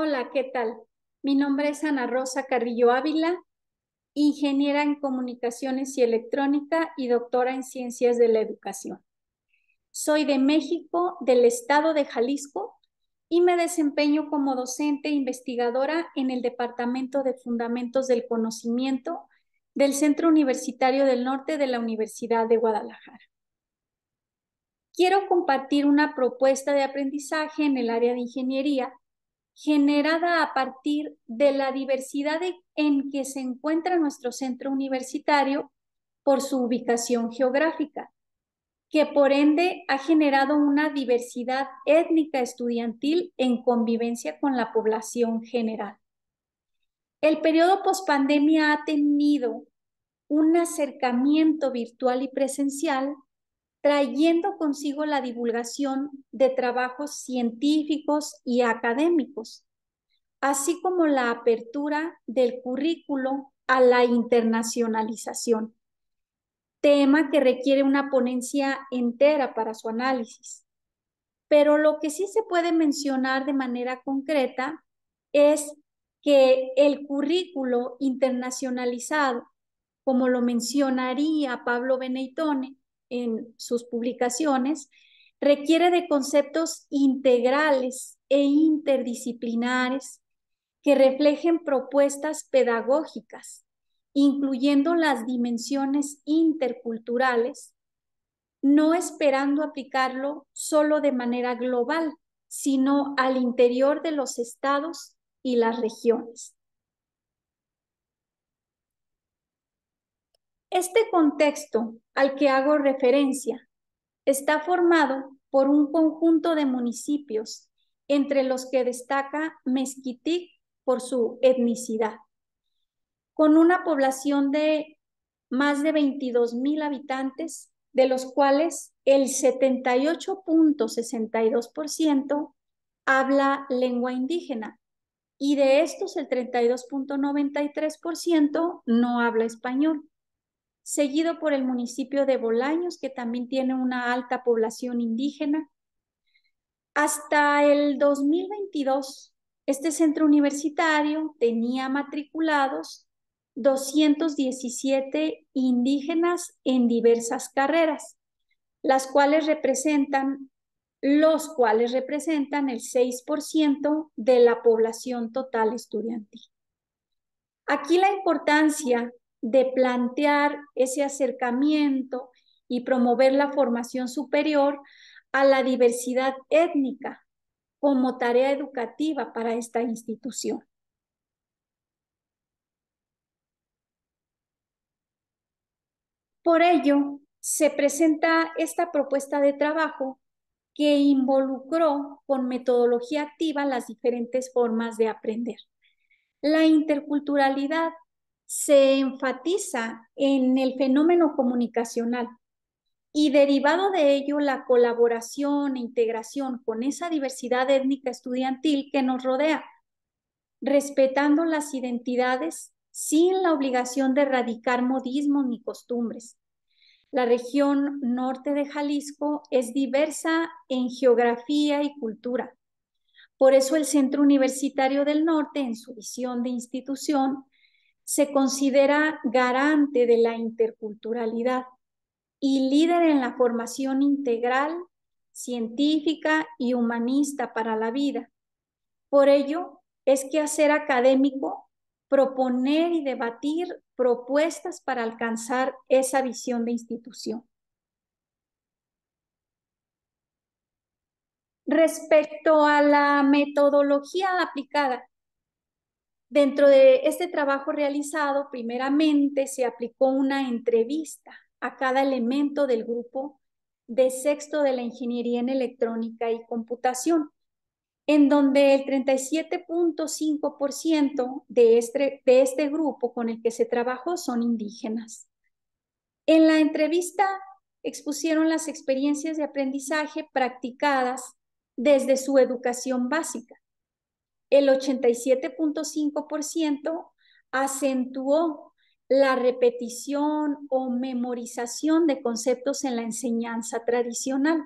Hola, ¿qué tal? Mi nombre es Ana Rosa Carrillo Ávila, ingeniera en comunicaciones y electrónica y doctora en ciencias de la educación. Soy de México, del estado de Jalisco, y me desempeño como docente e investigadora en el Departamento de Fundamentos del Conocimiento del Centro Universitario del Norte de la Universidad de Guadalajara. Quiero compartir una propuesta de aprendizaje en el área de ingeniería generada a partir de la diversidad en que se encuentra nuestro centro universitario por su ubicación geográfica, que por ende ha generado una diversidad étnica estudiantil en convivencia con la población general. El periodo pospandemia ha tenido un acercamiento virtual y presencial trayendo consigo la divulgación de trabajos científicos y académicos, así como la apertura del currículo a la internacionalización, tema que requiere una ponencia entera para su análisis. Pero lo que sí se puede mencionar de manera concreta es que el currículo internacionalizado, como lo mencionaría Pablo Beneitone, en sus publicaciones, requiere de conceptos integrales e interdisciplinares que reflejen propuestas pedagógicas, incluyendo las dimensiones interculturales, no esperando aplicarlo solo de manera global, sino al interior de los estados y las regiones. Este contexto al que hago referencia está formado por un conjunto de municipios, entre los que destaca Mezquitic por su etnicidad, con una población de más de 22 mil habitantes, de los cuales el 78.62% habla lengua indígena y de estos el 32.93% no habla español seguido por el municipio de Bolaños, que también tiene una alta población indígena. Hasta el 2022, este centro universitario tenía matriculados 217 indígenas en diversas carreras, las cuales representan los cuales representan el 6% de la población total estudiantil. Aquí la importancia de plantear ese acercamiento y promover la formación superior a la diversidad étnica como tarea educativa para esta institución. Por ello, se presenta esta propuesta de trabajo que involucró con metodología activa las diferentes formas de aprender. La interculturalidad se enfatiza en el fenómeno comunicacional y derivado de ello la colaboración e integración con esa diversidad étnica estudiantil que nos rodea, respetando las identidades sin la obligación de erradicar modismos ni costumbres. La región norte de Jalisco es diversa en geografía y cultura. Por eso el Centro Universitario del Norte, en su visión de institución, se considera garante de la interculturalidad y líder en la formación integral, científica y humanista para la vida. Por ello, es que hacer académico, proponer y debatir propuestas para alcanzar esa visión de institución. Respecto a la metodología aplicada, Dentro de este trabajo realizado, primeramente se aplicó una entrevista a cada elemento del grupo de sexto de la ingeniería en electrónica y computación, en donde el 37.5% de este, de este grupo con el que se trabajó son indígenas. En la entrevista expusieron las experiencias de aprendizaje practicadas desde su educación básica, el 87.5% acentuó la repetición o memorización de conceptos en la enseñanza tradicional,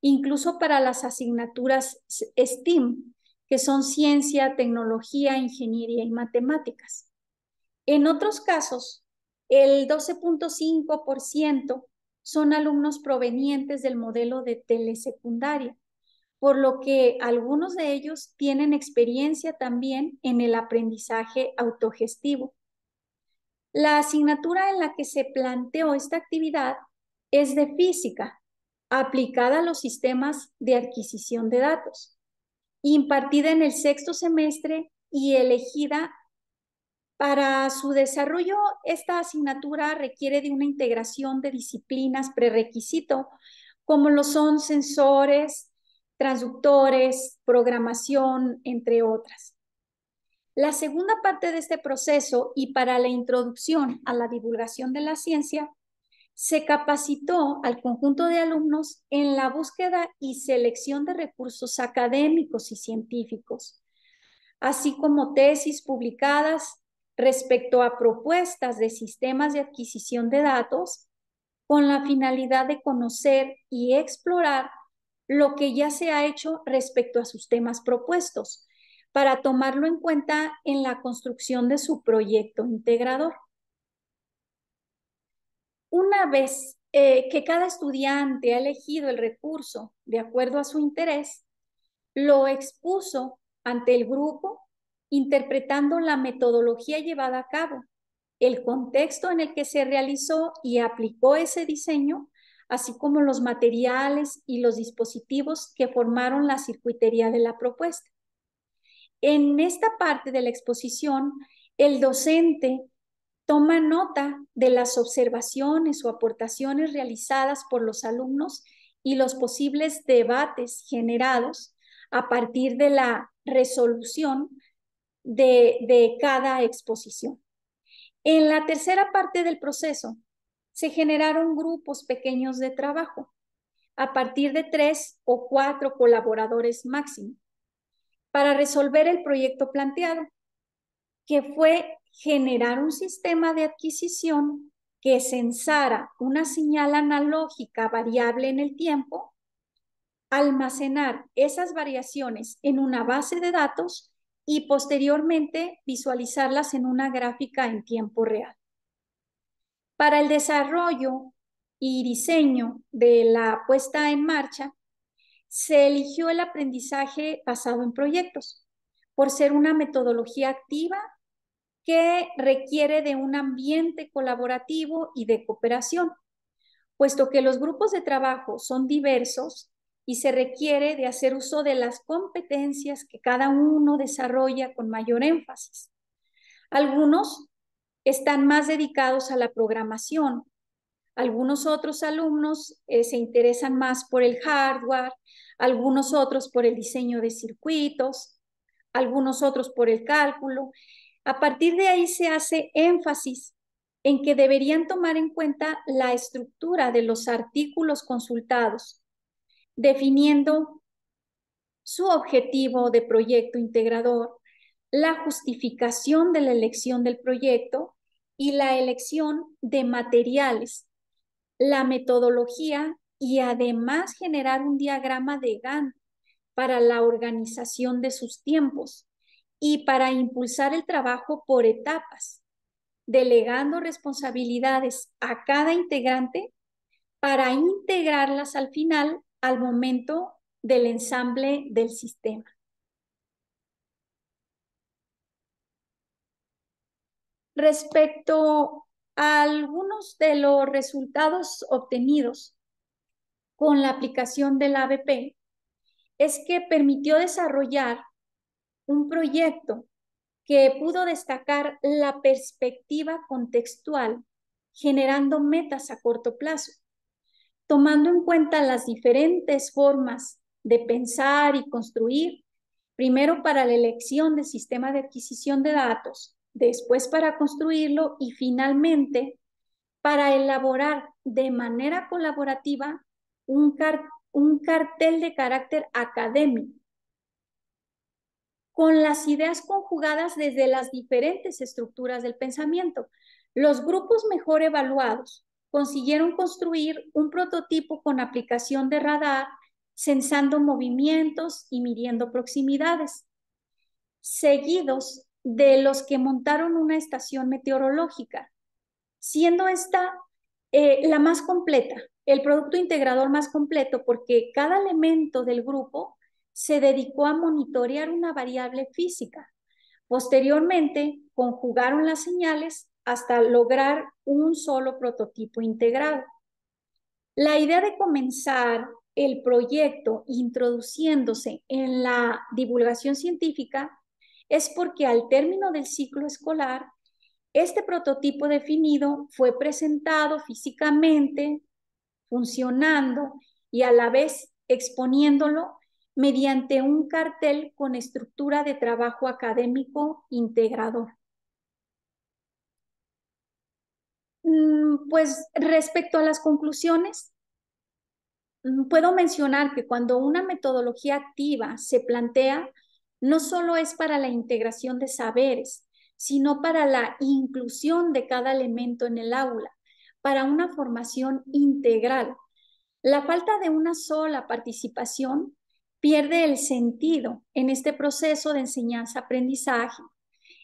incluso para las asignaturas STEAM, que son ciencia, tecnología, ingeniería y matemáticas. En otros casos, el 12.5% son alumnos provenientes del modelo de telesecundaria, por lo que algunos de ellos tienen experiencia también en el aprendizaje autogestivo. La asignatura en la que se planteó esta actividad es de física, aplicada a los sistemas de adquisición de datos, impartida en el sexto semestre y elegida para su desarrollo, esta asignatura requiere de una integración de disciplinas prerequisito, como lo son sensores, transductores, programación, entre otras. La segunda parte de este proceso y para la introducción a la divulgación de la ciencia, se capacitó al conjunto de alumnos en la búsqueda y selección de recursos académicos y científicos, así como tesis publicadas respecto a propuestas de sistemas de adquisición de datos con la finalidad de conocer y explorar lo que ya se ha hecho respecto a sus temas propuestos para tomarlo en cuenta en la construcción de su proyecto integrador. Una vez eh, que cada estudiante ha elegido el recurso de acuerdo a su interés, lo expuso ante el grupo interpretando la metodología llevada a cabo, el contexto en el que se realizó y aplicó ese diseño así como los materiales y los dispositivos que formaron la circuitería de la propuesta. En esta parte de la exposición, el docente toma nota de las observaciones o aportaciones realizadas por los alumnos y los posibles debates generados a partir de la resolución de, cada exposición. En la tercera parte del proceso, se generaron grupos pequeños de trabajo, a partir de tres o cuatro colaboradores máximo, para resolver el proyecto planteado, que fue generar un sistema de adquisición que censara una señal analógica variable en el tiempo, almacenar esas variaciones en una base de datos y posteriormente visualizarlas en una gráfica en tiempo real. Para el desarrollo y diseño de la puesta en marcha, se eligió el aprendizaje basado en proyectos, por ser una metodología activa que requiere de un ambiente colaborativo y de cooperación, puesto que los grupos de trabajo son diversos y se requiere de hacer uso de las competencias que cada uno desarrolla con mayor énfasis. Algunos están más dedicados a la programación. Algunos otros alumnos eh, se interesan más por el hardware, algunos otros por el diseño de circuitos, algunos otros por el cálculo. A partir de ahí se hace énfasis en que deberían tomar en cuenta la estructura de los artículos consultados, definiendo su objetivo de proyecto integrador, la justificación de la elección del proyecto y la elección de materiales, la metodología y además generar un diagrama de Gantt para la organización de sus tiempos y para impulsar el trabajo por etapas, delegando responsabilidades a cada integrante para integrarlas al final al momento del ensamble del sistema. respecto a algunos de los resultados obtenidos con la aplicación del ABP es que permitió desarrollar un proyecto que pudo destacar la perspectiva contextual generando metas a corto plazo, tomando en cuenta las diferentes formas de pensar y construir, primero para la elección del sistema de adquisición de datos después para construirlo y finalmente para elaborar de manera colaborativa un, un cartel de carácter académico con las ideas conjugadas desde las diferentes estructuras del pensamiento. Los grupos mejor evaluados consiguieron construir un prototipo con aplicación de radar, sensando movimientos y midiendo proximidades. Seguidos de los que montaron una estación meteorológica, siendo esta eh, la más completa, el producto integrador más completo, porque cada elemento del grupo se dedicó a monitorear una variable física. Posteriormente, conjugaron las señales hasta lograr un solo prototipo integrado. La idea de comenzar el proyecto introduciéndose en la divulgación científica es porque al término del ciclo escolar, este prototipo definido fue presentado físicamente, funcionando y a la vez exponiéndolo mediante un cartel con estructura de trabajo académico integrador. Mm, pues respecto a las conclusiones, mm, puedo mencionar que cuando una metodología activa se plantea, no solo es para la integración de saberes, sino para la inclusión de cada elemento en el aula, para una formación integral. La falta de una sola participación pierde el sentido en este proceso de enseñanza-aprendizaje,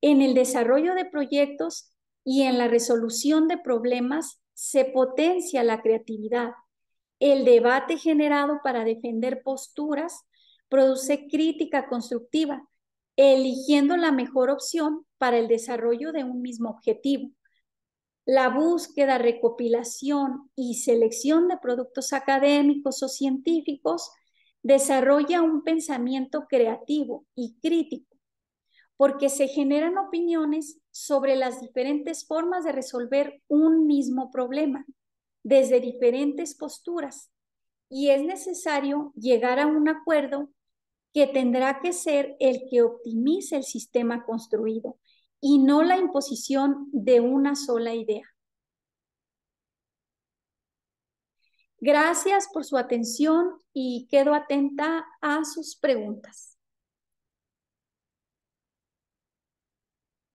en el desarrollo de proyectos y en la resolución de problemas se potencia la creatividad, el debate generado para defender posturas produce crítica constructiva, eligiendo la mejor opción para el desarrollo de un mismo objetivo. La búsqueda, recopilación y selección de productos académicos o científicos desarrolla un pensamiento creativo y crítico, porque se generan opiniones sobre las diferentes formas de resolver un mismo problema, desde diferentes posturas, y es necesario llegar a un acuerdo que tendrá que ser el que optimice el sistema construido y no la imposición de una sola idea. Gracias por su atención y quedo atenta a sus preguntas.